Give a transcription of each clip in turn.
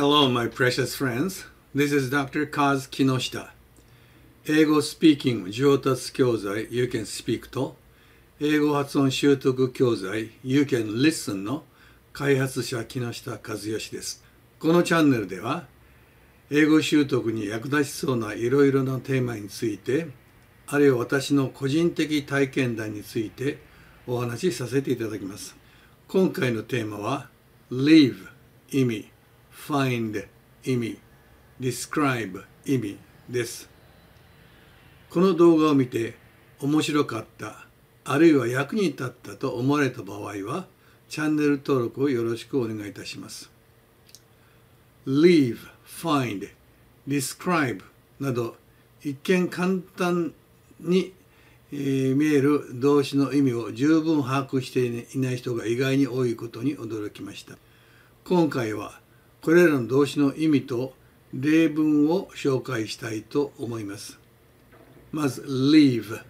Hello, my precious friends. This is Dr. Kaz Kinoshita. 英語スピーキング上達教材 You Can Speak と英語発音習得教材 You Can Listen の開発者木下和義です。このチャンネルでは英語習得に役立ちそうないろいろなテーマについてあるいは私の個人的体験談についてお話しさせていただきます。今回のテーマは Leave 意味 find 意味 describe 意味ですこの動画を見て面白かったあるいは役に立ったと思われた場合はチャンネル登録をよろしくお願いいたします leave find describe など一見簡単に見える動詞の意味を十分把握していない人が意外に多いことに驚きました今回はこれらの動詞の意味と例文を紹介したいと思います。まず、leave。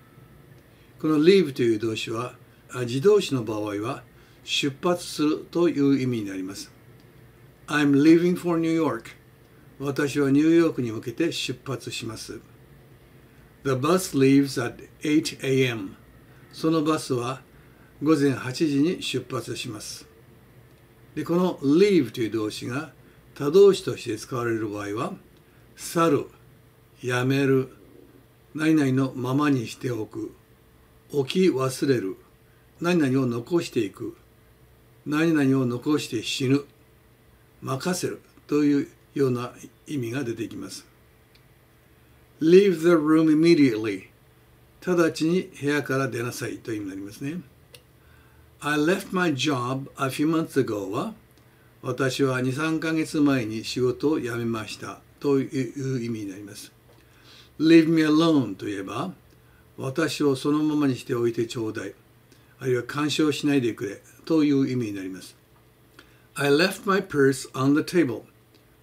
この leave という動詞は、自動詞の場合は、出発するという意味になります。I'm leaving for New York. 私はニューヨークに向けて出発します。The bus leaves at 8 a.m. そのバスは午前8時に出発します。で、この leave という動詞が他動詞として使われる場合は去るやめる何々のままにしておく置き忘れる何々を残していく何々を残して死ぬ任せるというような意味が出てきます Leave the room immediately 直ちに部屋から出なさいという意味になりますね I left my job a few months ago は私は23ヶ月前に仕事を辞めましたという意味になります Leave me alone といえば私をそのままにしておいてちょうだいあるいは干渉しないでくれという意味になります I left my purse on the table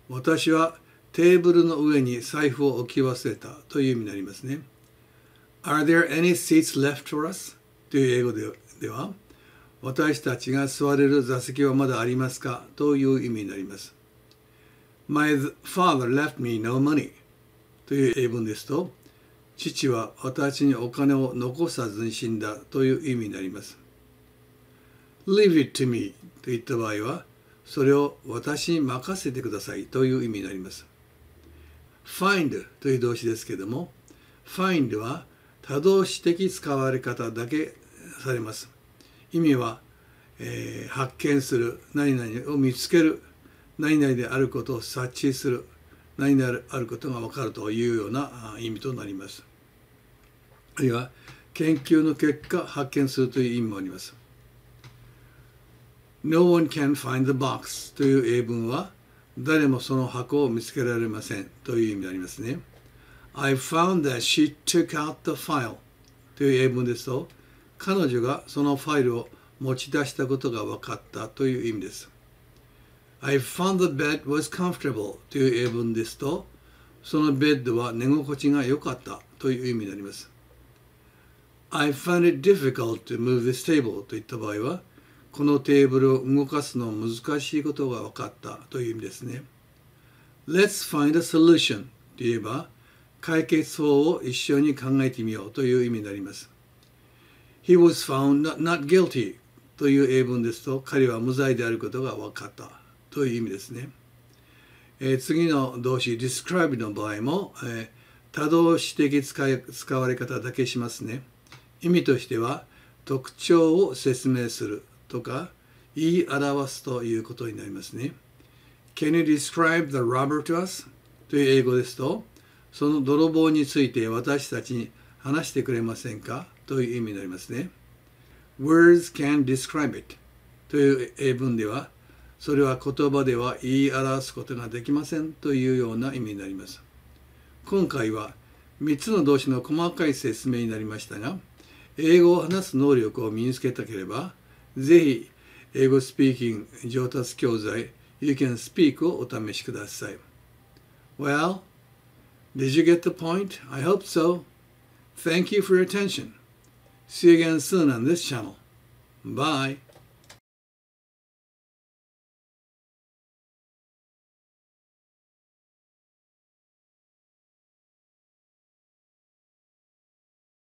私はテーブルの上に財布を置き忘れたという意味になりますね Are there any seats left for us? という英語では私たちが座れる座席はまだありますかという意味になります。My father left me no money という英文ですと、父は私にお金を残さずに死んだという意味になります。Leave it to me といった場合は、それを私に任せてくださいという意味になります。find という動詞ですけども、find は多動詞的使われ方だけされます。意味は、えー、発見する何々を見つける何々であることを察知する何々であることが分かるというような意味となります。あるいは研究の結果発見するという意味もあります。No one can find the box という英文は誰もその箱を見つけられませんという意味でありますね。I found that she took out the file という英文ですと彼女がそのファイルを持ち出したことが分かったという意味です。I found the bed was comfortable という英文ですと、そのベッドは寝心地が良かったという意味になります。I found it difficult to move this table といった場合は、このテーブルを動かすの難しいことが分かったという意味ですね。Let's find a solution といえば、解決法を一緒に考えてみようという意味になります。He was found not guilty という英文ですと彼は無罪であることが分かったという意味ですね。えー、次の動詞 describe の場合も、えー、多動詞的使われ方だけしますね。意味としては特徴を説明するとか言い表すということになりますね。Can you describe the robber to us? という英語ですとその泥棒について私たちに話してくれませんかという意味になりますね。Words can describe it という英文では、それは言葉では言い表すことができませんというような意味になります。今回は3つの動詞の細かい説明になりましたが、英語を話す能力を身につけたければ、ぜひ英語スピーキング上達教材 You Can Speak をお試しください。Well, did you get the point? I hope so. Thank you for your attention. See you again soon on this channel. Bye.